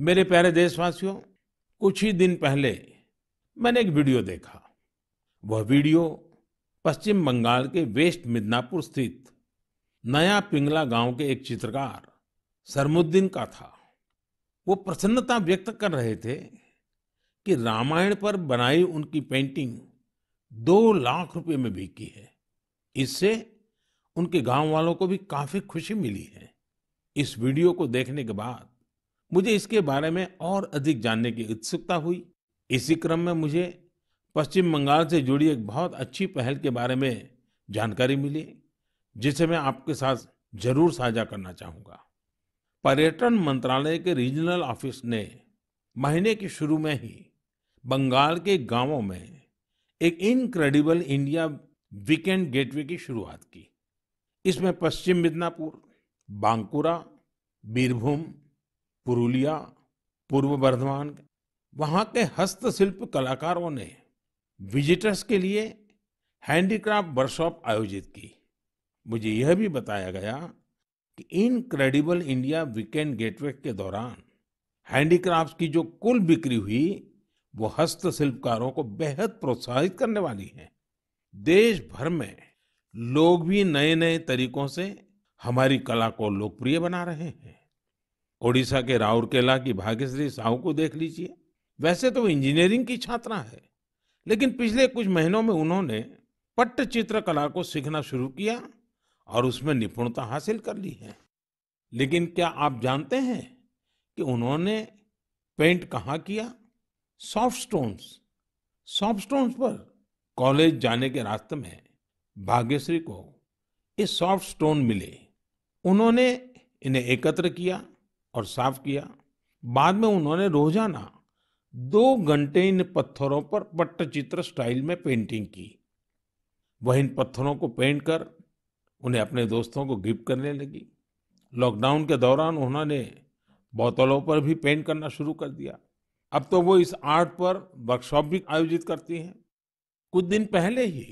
मेरे प्यारे देशवासियों कुछ ही दिन पहले मैंने एक वीडियो देखा वह वीडियो पश्चिम बंगाल के वेस्ट मिदनापुर स्थित नया पिंगला गांव के एक चित्रकार सरमुद्दीन का था वो प्रसन्नता व्यक्त कर रहे थे कि रामायण पर बनाई उनकी पेंटिंग दो लाख रुपए में बिकी है इससे उनके गांव वालों को भी काफी खुशी मिली है इस वीडियो को देखने के बाद मुझे इसके बारे में और अधिक जानने की उत्सुकता हुई इसी क्रम में मुझे पश्चिम बंगाल से जुड़ी एक बहुत अच्छी पहल के बारे में जानकारी मिली जिसे मैं आपके साथ जरूर साझा करना चाहूंगा पर्यटन मंत्रालय के रीजनल ऑफिस ने महीने के शुरू में ही बंगाल के गांवों में एक इनक्रेडिबल इंडिया वीकेंड गेटवे की शुरुआत की इसमें पश्चिम मिदनापुर बांकुरा बीरभूम पुरुलिया पूर्व बर्धमान वहां के हस्तशिल्प कलाकारों ने विजिटर्स के लिए हैंडीक्राफ्ट वर्कशॉप आयोजित की मुझे यह भी बताया गया कि इनक्रेडिबल इंडिया वीकेंड गेटवे के दौरान हैंडीक्राफ्ट की जो कुल बिक्री हुई वो हस्तशिल्पकारों को बेहद प्रोत्साहित करने वाली है देश भर में लोग भी नए नए तरीकों से हमारी कला को लोकप्रिय बना रहे हैं ओडिशा के राउरकेला की भाग्यश्री साहू को देख लीजिए वैसे तो इंजीनियरिंग की छात्रा है लेकिन पिछले कुछ महीनों में उन्होंने पट्टचित्र कला को सीखना शुरू किया और उसमें निपुणता हासिल कर ली है लेकिन क्या आप जानते हैं कि उन्होंने पेंट कहाँ किया सॉफ्ट स्टोन्स सॉफ्ट स्टोन्स पर कॉलेज जाने के रास्ते में भाग्यश्री को ये सॉफ्ट स्टोन मिले उन्होंने इन्हें एकत्र किया और साफ किया बाद में उन्होंने रोजाना दो घंटे इन पत्थरों पर पट्टचित्र स्टाइल में पेंटिंग की वह इन पत्थरों को पेंट कर उन्हें अपने दोस्तों को गिफ्ट करने लगी लॉकडाउन के दौरान उन्होंने बोतलों पर भी पेंट करना शुरू कर दिया अब तो वो इस आर्ट पर वर्कशॉप भी आयोजित करती हैं कुछ दिन पहले ही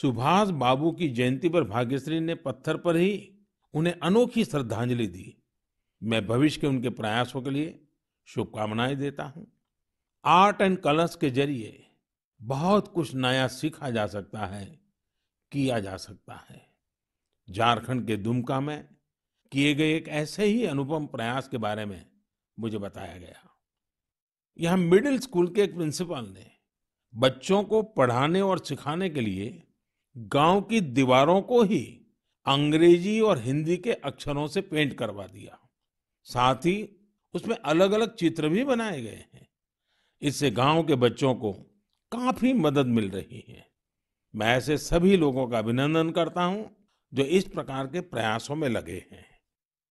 सुभाष बाबू की जयंती पर भाग्यश्री ने पत्थर पर ही उन्हें अनोखी श्रद्धांजलि दी मैं भविष्य के उनके प्रयासों के लिए शुभकामनाएं देता हूं आर्ट एंड कलर्स के जरिए बहुत कुछ नया सीखा जा सकता है किया जा सकता है झारखंड के दुमका में किए गए एक ऐसे ही अनुपम प्रयास के बारे में मुझे बताया गया यहां मिडिल स्कूल के एक प्रिंसिपल ने बच्चों को पढ़ाने और सिखाने के लिए गांव की दीवारों को ही अंग्रेजी और हिंदी के अक्षरों से पेंट करवा दिया साथ ही उसमें अलग अलग चित्र भी बनाए गए हैं इससे गांव के बच्चों को काफी मदद मिल रही है मैं ऐसे सभी लोगों का अभिनंदन करता हूं जो इस प्रकार के प्रयासों में लगे हैं